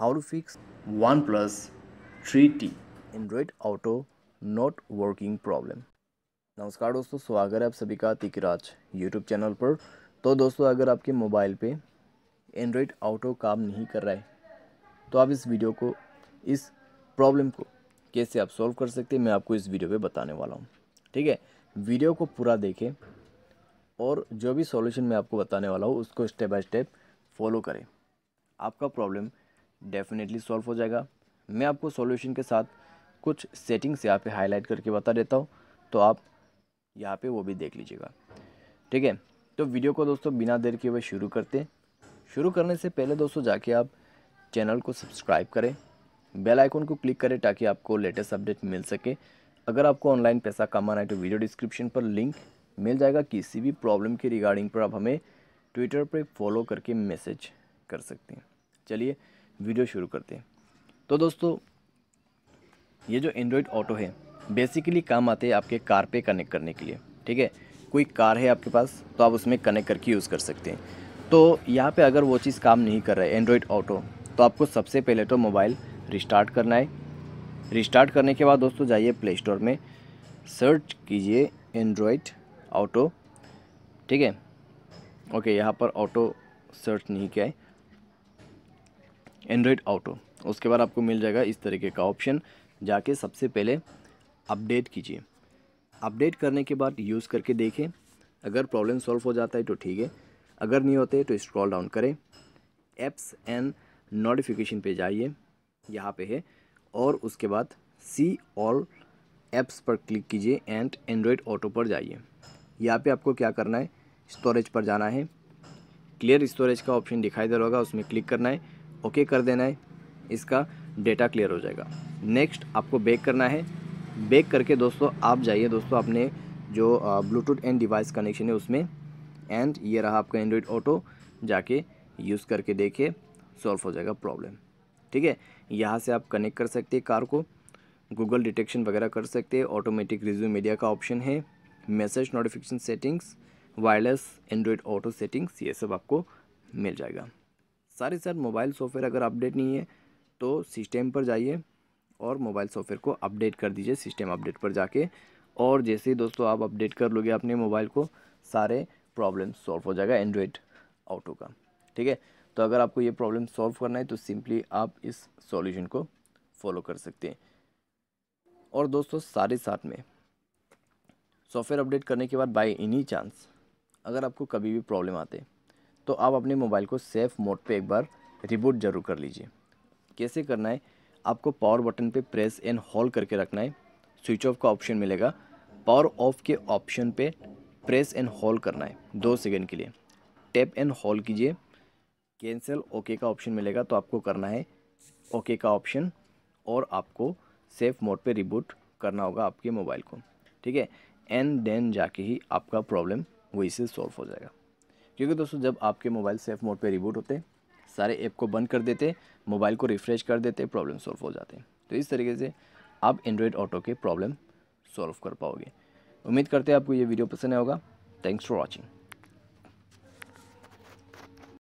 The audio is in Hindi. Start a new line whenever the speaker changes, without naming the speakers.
how to fix OnePlus 3T Android Auto not working problem नमस्कार दोस्तों स्वागत है आप सभी का तिकराज यूट्यूब चैनल पर तो दोस्तों अगर आपके मोबाइल पे Android Auto काम नहीं कर रहा है तो आप इस वीडियो को इस प्रॉब्लम को कैसे आप सॉल्व कर सकते हैं मैं आपको इस वीडियो पे बताने वाला हूँ ठीक है वीडियो को पूरा देखें और जो भी सॉल्यूशन मैं आपको बताने वाला हूँ उसको स्टेप बाय स्टेप फॉलो करें आपका प्रॉब्लम डेफिनेटली सॉल्व हो जाएगा मैं आपको सॉल्यूशन के साथ कुछ सेटिंग्स यहाँ पे हाईलाइट करके बता देता हूँ तो आप यहाँ पे वो भी देख लीजिएगा ठीक है तो वीडियो को दोस्तों बिना देर के वह शुरू करते शुरू करने से पहले दोस्तों जाके आप चैनल को सब्सक्राइब करें बेल आइकन को क्लिक करें ताकि आपको लेटेस्ट अपडेट मिल सके अगर आपको ऑनलाइन पैसा कमाना है तो वीडियो डिस्क्रिप्शन पर लिंक मिल जाएगा किसी भी प्रॉब्लम के रिगार्डिंग पर आप हमें ट्विटर पर फॉलो करके मैसेज कर सकते हैं चलिए वीडियो शुरू करते हैं तो दोस्तों ये जो एंड्रॉयड ऑटो है बेसिकली काम आते हैं आपके कार पे कनेक्ट करने के लिए ठीक है कोई कार है आपके पास तो आप उसमें कनेक्ट करके यूज़ कर सकते हैं तो यहाँ पे अगर वो चीज़ काम नहीं कर रहा है एंड्रॉयड ऑटो तो आपको सबसे पहले तो मोबाइल रिस्टार्ट करना है रिस्टार्ट करने के बाद दोस्तों जाइए प्ले स्टोर में सर्च कीजिए एंड्रॉयड ऑटो ठीक है ओके यहाँ पर ऑटो सर्च नहीं किया है एंड्रॉयड ऑटो उसके बाद आपको मिल जाएगा इस तरीके का ऑप्शन जाके सबसे पहले अपडेट कीजिए अपडेट करने के बाद यूज़ करके देखें अगर प्रॉब्लम सॉल्व हो जाता है तो ठीक है अगर नहीं होते तो स्क्रॉल डाउन करें एप्स एंड नोटिफिकेशन पे जाइए यहाँ पे है और उसके बाद सी ऑल एप्स पर क्लिक कीजिए एंड एंड्रॉयड ऑटो पर जाइए यहाँ पे आपको क्या करना है स्टोरेज पर जाना है क्लियर स्टोरेज का ऑप्शन दिखाई दे रहा होगा उसमें क्लिक करना है ओके कर देना है इसका डेटा क्लियर हो जाएगा नेक्स्ट आपको बेक करना है बेक करके दोस्तों आप जाइए दोस्तों अपने जो ब्लूटूथ एंड डिवाइस कनेक्शन है उसमें एंड ये रहा आपका एंड्रॉयड ऑटो जाके यूज़ करके देखिए सॉल्व हो जाएगा प्रॉब्लम ठीक है यहाँ से आप कनेक्ट कर सकते हैं कार को गूगल डिटेक्शन वगैरह कर सकते हैं ऑटोमेटिक रिज्यूम मीडिया का ऑप्शन है message notification settings wireless Android auto settings ये सब आपको मिल जाएगा सारे साथ मोबाइल सॉफ्टवेयर अगर अपडेट नहीं है तो सिस्टम पर जाइए और मोबाइल सॉफ्टवेयर को अपडेट कर दीजिए सिस्टम अपडेट पर जाके और जैसे ही दोस्तों आप अपडेट कर लोगे अपने मोबाइल को सारे प्रॉब्लम सॉल्व हो जाएगा एंड्रॉयड ऑटो का ठीक है तो अगर आपको ये प्रॉब्लम सॉल्व करना है तो सिंपली आप इस सॉल्यूशन को फॉलो कर सकते हैं और दोस्तों सारे साथ में सॉफ्टवेयर अपडेट करने के बाद बाय एनी चांस अगर आपको कभी भी प्रॉब्लम आते हैं तो आप अपने मोबाइल को सेफ़ मोड पे एक बार रिबूट जरूर कर लीजिए कैसे करना है आपको पावर बटन पे प्रेस एंड होल्ड करके रखना है स्विच ऑफ का ऑप्शन मिलेगा पावर ऑफ के ऑप्शन पे प्रेस एंड होल्ड करना है दो सेकेंड के लिए टैप एंड होल्ड कीजिए कैंसिल ओके का ऑप्शन मिलेगा तो आपको करना है ओके का ऑप्शन और आपको सेफ मोड पर रिबूट करना होगा आपके मोबाइल को ठीक है एंड देन जाके ही आपका प्रॉब्लम वही से सॉल्व हो जाएगा क्योंकि दोस्तों जब आपके मोबाइल सेफ मोड पे रिबूट होते सारे ऐप को बंद कर देते मोबाइल को रिफ़्रेश कर देते प्रॉब्लम सॉल्व हो जाते तो इस तरीके से आप एंड्रॉयड ऑटो के प्रॉब्लम सॉल्व कर पाओगे उम्मीद करते हैं आपको ये वीडियो पसंद आएगा थैंक्स फॉर वॉचिंग